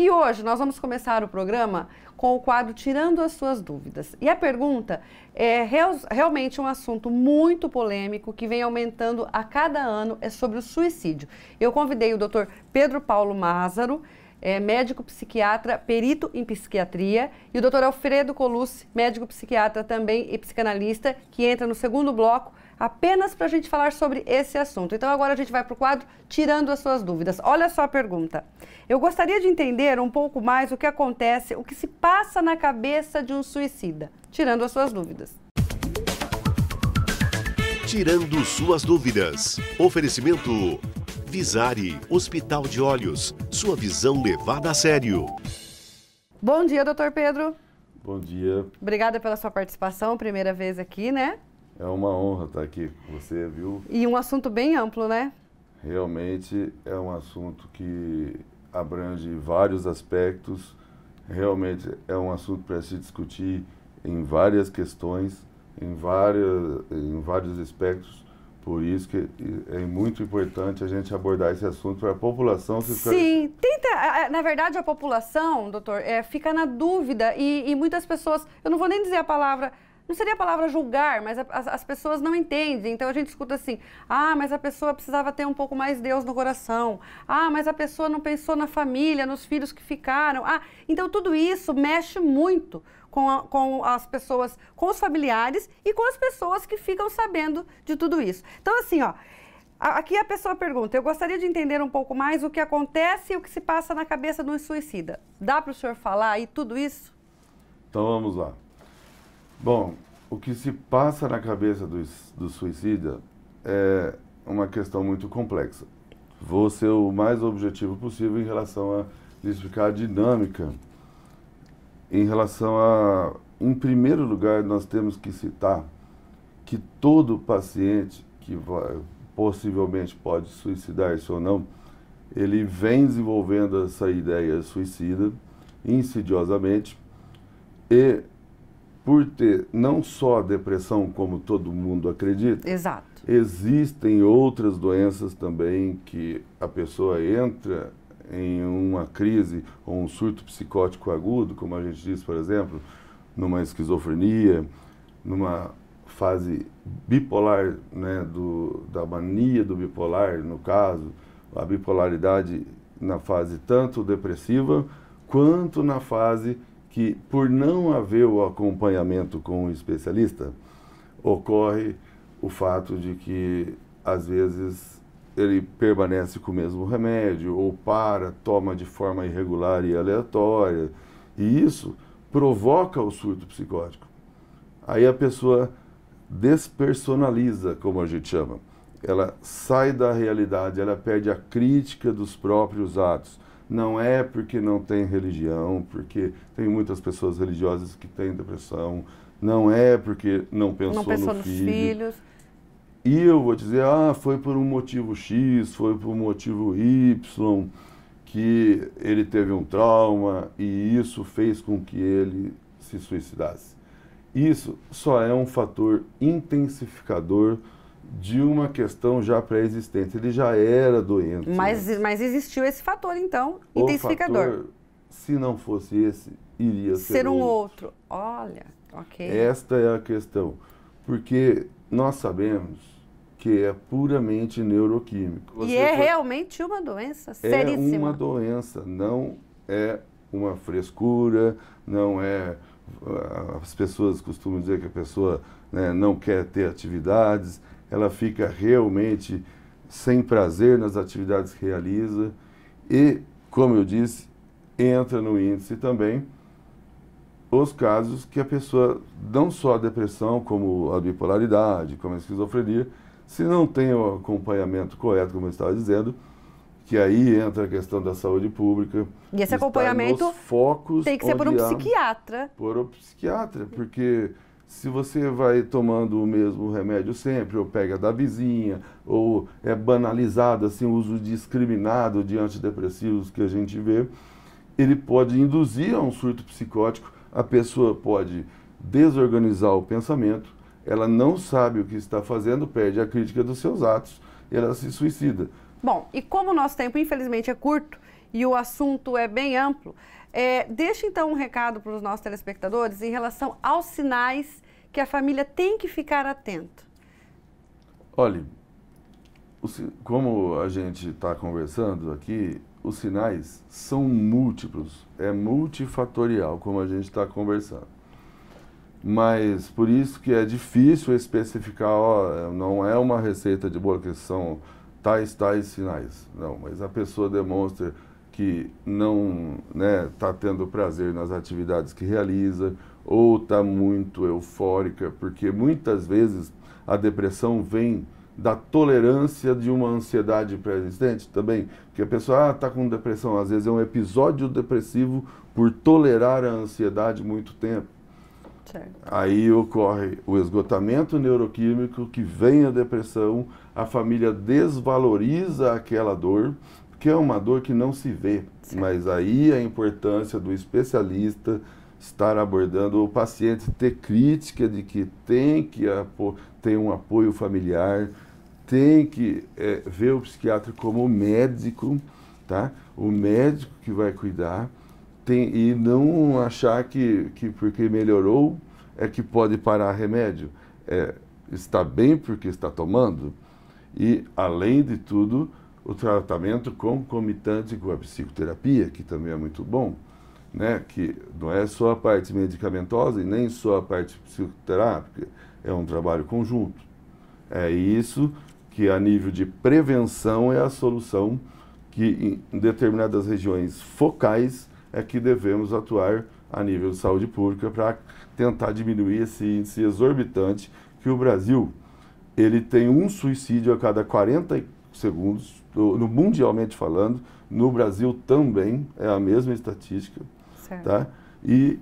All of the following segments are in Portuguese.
E hoje nós vamos começar o programa com o quadro Tirando as Suas Dúvidas. E a pergunta é real, realmente um assunto muito polêmico que vem aumentando a cada ano, é sobre o suicídio. Eu convidei o Dr. Pedro Paulo Mázaro, é médico psiquiatra, perito em psiquiatria, e o Dr. Alfredo Colucci, médico psiquiatra também e psicanalista, que entra no segundo bloco apenas para a gente falar sobre esse assunto. Então agora a gente vai para o quadro Tirando as Suas Dúvidas. Olha só a pergunta. Eu gostaria de entender um pouco mais o que acontece, o que se passa na cabeça de um suicida. Tirando as Suas Dúvidas. Tirando Suas Dúvidas. Oferecimento Visari, Hospital de Olhos, sua visão levada a sério. Bom dia, doutor Pedro. Bom dia. Obrigada pela sua participação, primeira vez aqui, né? É uma honra estar aqui com você, viu? E um assunto bem amplo, né? Realmente é um assunto que abrange vários aspectos. Realmente é um assunto para se discutir em várias questões, em, várias, em vários aspectos por isso que é muito importante a gente abordar esse assunto para a população. Que Sim, tenta, na verdade a população, doutor, é, fica na dúvida e, e muitas pessoas, eu não vou nem dizer a palavra não seria a palavra julgar, mas a, as, as, pessoas não entendem. Então a gente escuta assim: ah, mas a pessoa precisava ter um pouco mais Deus no coração. Ah, mas a pessoa não pensou na família, nos filhos que ficaram. Ah, então tudo isso mexe muito com, a, com as pessoas, com os familiares e com as pessoas que ficam sabendo de tudo isso. Então, assim, ó. Aqui a pessoa pergunta: eu gostaria de entender um pouco mais o que acontece e o que se passa na cabeça de um suicida. Dá para o senhor falar aí tudo isso? Então vamos lá. Bom, o que se passa na cabeça do, do suicida é uma questão muito complexa. Vou ser o mais objetivo possível em relação a explicar a dinâmica. Em relação a. Em primeiro lugar, nós temos que citar que todo paciente que vai, possivelmente pode suicidar-se ou não, ele vem desenvolvendo essa ideia suicida insidiosamente e por ter não só depressão, como todo mundo acredita. Exato. Existem outras doenças também que a pessoa entra em uma crise ou um surto psicótico agudo, como a gente diz, por exemplo, numa esquizofrenia, numa fase bipolar, né, do, da mania do bipolar, no caso, a bipolaridade na fase tanto depressiva quanto na fase que, por não haver o acompanhamento com o especialista, ocorre o fato de que, às vezes, ele permanece com o mesmo remédio, ou para, toma de forma irregular e aleatória. E isso provoca o surto psicótico. Aí a pessoa despersonaliza, como a gente chama. Ela sai da realidade, ela perde a crítica dos próprios atos. Não é porque não tem religião, porque tem muitas pessoas religiosas que têm depressão, não é porque não pensou, não pensou no nos filho. filhos. E eu vou dizer, ah, foi por um motivo X, foi por um motivo Y, que ele teve um trauma e isso fez com que ele se suicidasse. Isso só é um fator intensificador de uma questão já pré-existente. Ele já era doente. Mas, né? mas existiu esse fator, então, o intensificador. Fator, se não fosse esse, iria ser, ser um outro. outro. Olha, ok. Esta é a questão. Porque nós sabemos que é puramente neuroquímico. Você e é foi... realmente uma doença seríssima. É uma doença, não é uma frescura, não é. Ah, as pessoas costumam dizer que a pessoa né, não quer ter atividades ela fica realmente sem prazer nas atividades que realiza e, como eu disse, entra no índice também os casos que a pessoa, não só a depressão, como a bipolaridade, como a esquizofrenia, se não tem o acompanhamento correto, como eu estava dizendo, que aí entra a questão da saúde pública. E esse acompanhamento focos tem que ser por um psiquiatra. Por um psiquiatra, porque se você vai tomando o mesmo remédio sempre, ou pega da vizinha, ou é banalizado assim, o uso discriminado de antidepressivos que a gente vê, ele pode induzir a um surto psicótico, a pessoa pode desorganizar o pensamento, ela não sabe o que está fazendo, perde a crítica dos seus atos, e ela se suicida. Bom, e como o nosso tempo, infelizmente, é curto e o assunto é bem amplo, é, deixa então um recado para os nossos telespectadores em relação aos sinais que a família tem que ficar atento. Olhe, como a gente está conversando aqui, os sinais são múltiplos, é multifatorial, como a gente está conversando. Mas por isso que é difícil especificar, ó, não é uma receita de bolo, que são tais, tais sinais. Não, mas a pessoa demonstra que não está né, tá tendo prazer nas atividades que realiza ou está muito eufórica, porque muitas vezes a depressão vem da tolerância de uma ansiedade pré-existente também, que a pessoa está ah, tá com depressão, às vezes é um episódio depressivo por tolerar a ansiedade muito tempo. Certo. Aí ocorre o esgotamento neuroquímico, que vem a depressão, a família desvaloriza aquela dor, que é uma dor que não se vê. Certo. Mas aí a importância do especialista estar abordando o paciente, ter crítica de que tem que ter um apoio familiar, tem que é, ver o psiquiatra como médico, tá? O médico que vai cuidar tem, e não achar que, que porque melhorou é que pode parar remédio. É, está bem porque está tomando. E, além de tudo, o tratamento concomitante com a psicoterapia, que também é muito bom, né? que não é só a parte medicamentosa e nem só a parte psicoterápica, é um trabalho conjunto. É isso que, a nível de prevenção, é a solução que, em determinadas regiões focais, é que devemos atuar a nível de saúde pública para tentar diminuir esse índice exorbitante que o Brasil ele tem um suicídio a cada 40 segundos, no mundialmente falando, no Brasil também é a mesma estatística, certo. tá? E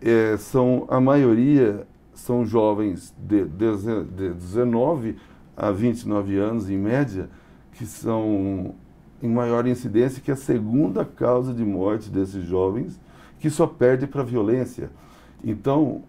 é, são a maioria são jovens de, de, de 19 a 29 anos em média que são em maior incidência, que é a segunda causa de morte desses jovens, que só perde para a violência. Então,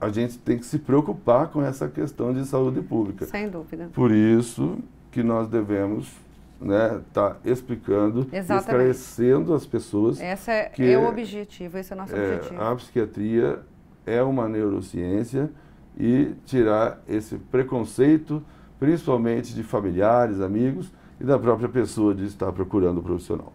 a gente tem que se preocupar com essa questão de saúde pública. Sem dúvida. Por isso que nós devemos né, tá explicando, Exatamente. esclarecendo as pessoas. Esse é, que é o objetivo, esse é o nosso é, objetivo. A psiquiatria é uma neurociência e tirar esse preconceito, principalmente de familiares, amigos, e da própria pessoa de estar procurando o profissional.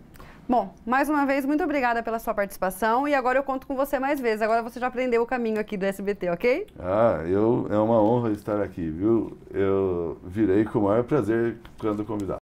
Bom, mais uma vez, muito obrigada pela sua participação e agora eu conto com você mais vezes. Agora você já aprendeu o caminho aqui do SBT, ok? Ah, eu, é uma honra estar aqui, viu? Eu virei com o maior prazer quando convidado.